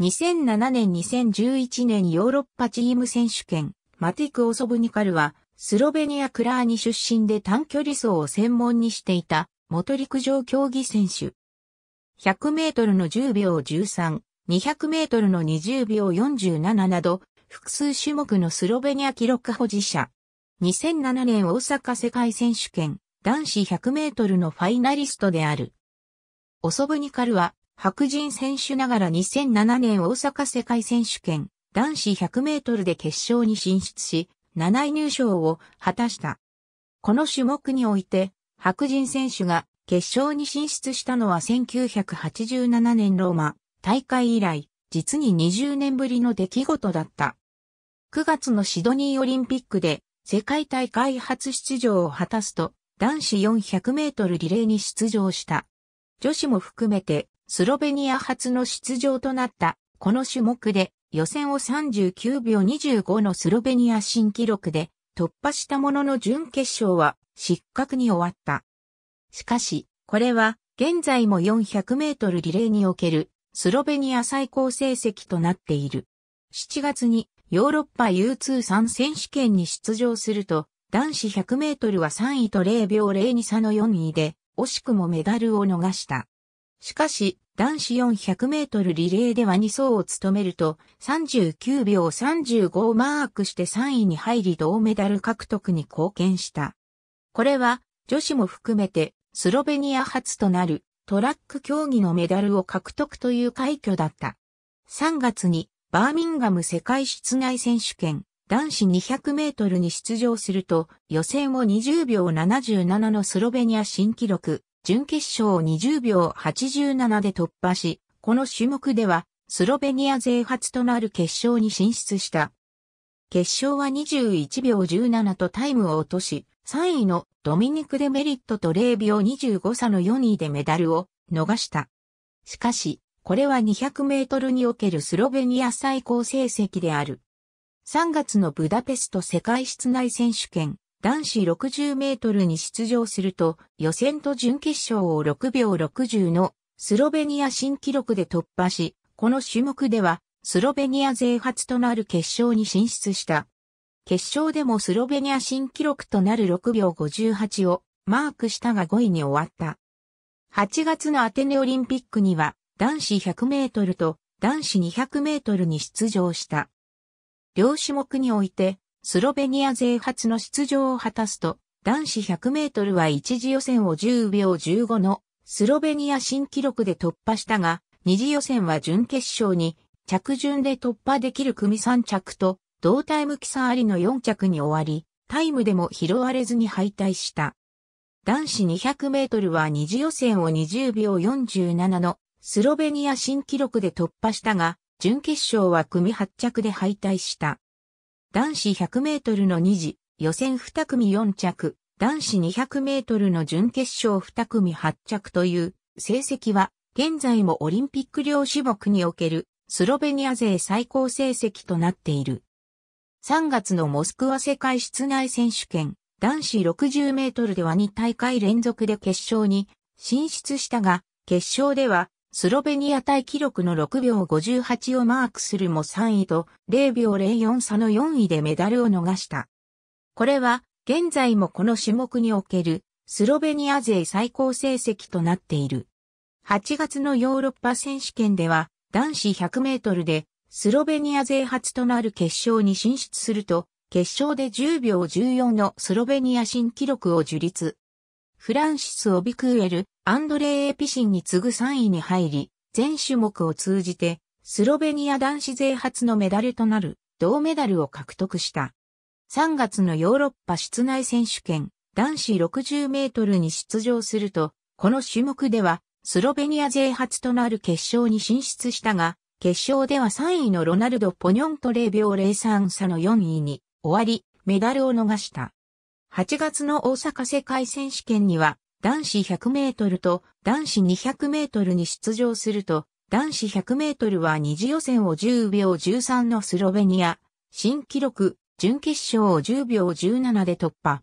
2007年2011年ヨーロッパチーム選手権、マティク・オソブニカルは、スロベニア・クラーニ出身で短距離走を専門にしていた、元陸上競技選手。100メートルの10秒13、200メートルの20秒47など、複数種目のスロベニア記録保持者。2007年大阪世界選手権、男子100メートルのファイナリストである。オソブニカルは、白人選手ながら2007年大阪世界選手権男子100メートルで決勝に進出し、7位入賞を果たした。この種目において、白人選手が決勝に進出したのは1987年ローマ大会以来、実に20年ぶりの出来事だった。9月のシドニーオリンピックで世界大会初出場を果たすと、男子400メートルリレーに出場した。女子も含めてスロベニア初の出場となったこの種目で予選を39秒25のスロベニア新記録で突破したものの準決勝は失格に終わった。しかし、これは現在も400メートルリレーにおけるスロベニア最高成績となっている。7月にヨーロッパ U23 選手権に出場すると男子100メートルは3位と0秒02差の4位で惜しくもメダルを逃した。しかし、男子400メートルリレーでは2走を務めると39秒35をマークして3位に入り銅メダル獲得に貢献した。これは女子も含めてスロベニア初となるトラック競技のメダルを獲得という快挙だった。3月にバーミンガム世界室内選手権男子200メートルに出場すると予選を20秒77のスロベニア新記録準決勝を20秒87で突破し、この種目ではスロベニア勢初となる決勝に進出した。決勝は21秒17とタイムを落とし、3位のドミニク・デメリットと0秒25差の4位でメダルを逃した。しかし、これは200メートルにおけるスロベニア最高成績である。3月のブダペスト世界室内選手権、男子60メートルに出場すると、予選と準決勝を6秒60のスロベニア新記録で突破し、この種目ではスロベニア勢初となる決勝に進出した。決勝でもスロベニア新記録となる6秒58をマークしたが5位に終わった。8月のアテネオリンピックには男子100メートルと男子200メートルに出場した。両種目においてスロベニア勢初の出場を果たすと、男子100メートルは一次予選を10秒15のスロベニア新記録で突破したが、二次予選は準決勝に着順で突破できる組3着と同タイム記差ありの4着に終わり、タイムでも拾われずに敗退した。男子200メートルは二次予選を20秒47のスロベニア新記録で突破したが、準決勝は組8着で敗退した。男子100メートルの2時、予選2組4着、男子200メートルの準決勝2組8着という成績は、現在もオリンピック両種目におけるスロベニア勢最高成績となっている。3月のモスクワ世界室内選手権男子60メートルでは2大会連続で決勝に進出したが、決勝ではスロベニア対記録の6秒58をマークするも3位と0秒04差の4位でメダルを逃した。これは現在もこの種目におけるスロベニア勢最高成績となっている。8月のヨーロッパ選手権では男子100メートルでスロベニア勢初となる決勝に進出すると決勝で10秒14のスロベニア新記録を樹立。フランシス・オビクエル、アンドレー・エピシンに次ぐ3位に入り、全種目を通じて、スロベニア男子勢初のメダルとなる、銅メダルを獲得した。3月のヨーロッパ室内選手権、男子60メートルに出場すると、この種目では、スロベニア勢初となる決勝に進出したが、決勝では3位のロナルド・ポニョンと0秒03差の4位に終わり、メダルを逃した。8月の大阪世界選手権には、男子100メートルと男子200メートルに出場すると、男子100メートルは二次予選を10秒13のスロベニア、新記録、準決勝を10秒17で突破。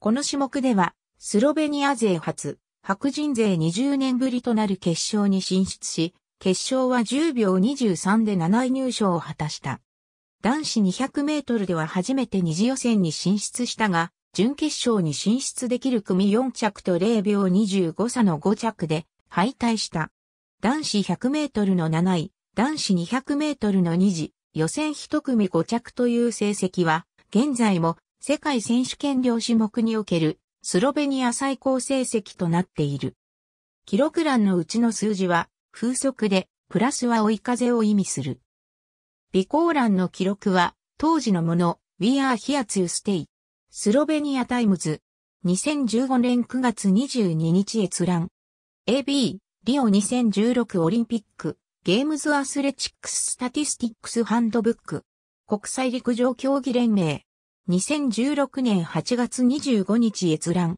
この種目では、スロベニア勢初、白人勢20年ぶりとなる決勝に進出し、決勝は10秒23で7位入賞を果たした。男子200メートルでは初めて二次予選に進出したが、準決勝に進出できる組4着と0秒25差の5着で敗退した。男子100メートルの7位、男子200メートルの2次、予選1組5着という成績は、現在も世界選手権両種目におけるスロベニア最高成績となっている。記録欄のうちの数字は風速で、プラスは追い風を意味する。備考欄の記録は当時のもの、We are here to stay。スロベニアタイムズ。2015年9月22日閲覧。AB、リオ2016オリンピック、ゲームズアスレチックススタティスティックスハンドブック。国際陸上競技連盟。2016年8月25日閲覧。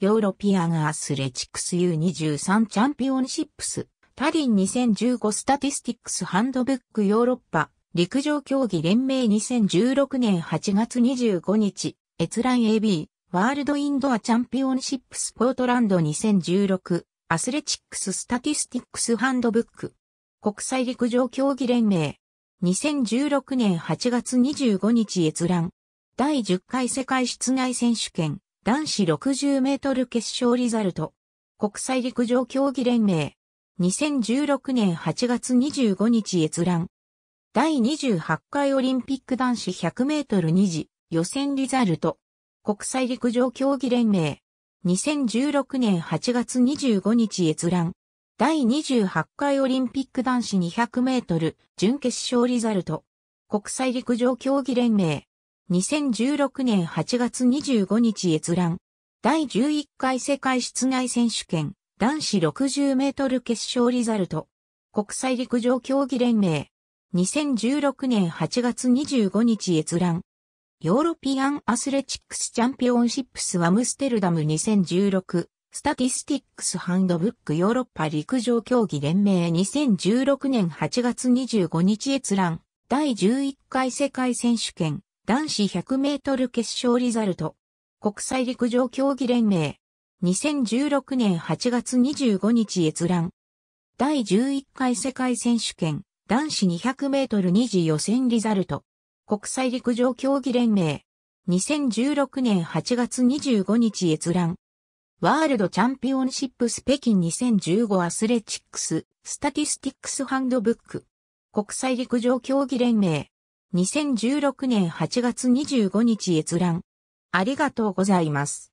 ヨーロピアンアスレチックス U23 チャンピオンシップス。タリン2015スタティスティックスハンドブックヨーロッパ陸上競技連盟2016年8月25日閲覧 AB、ワールドインドアチャンピオンシップスポートランド2016、アスレチックススタティスティックスハンドブック。国際陸上競技連盟。2016年8月25日閲覧。第10回世界室内選手権男子60メートル決勝リザルト。国際陸上競技連盟。2016年8月25日閲覧。第28回オリンピック男子100メートル2時。予選リザルト。国際陸上競技連盟。2016年8月25日閲覧。第28回オリンピック男子200メートル準決勝リザルト。国際陸上競技連盟。2016年8月25日閲覧。第11回世界室内選手権男子60メートル決勝リザルト。国際陸上競技連盟。2016年8月25日閲覧。ヨーロピアンアスレチックスチャンピオンシップスアムステルダム2016スタティスティックスハンドブックヨーロッパ陸上競技連盟2016年8月25日閲覧第11回世界選手権男子100メートル決勝リザルト国際陸上競技連盟2016年8月25日閲覧第11回世界選手権男子200メートル2次予選リザルト国際陸上競技連盟。2016年8月25日閲覧。ワールドチャンピオンシップス北京2015アスレチックス、スタティスティックスハンドブック。国際陸上競技連盟。2016年8月25日閲覧。ありがとうございます。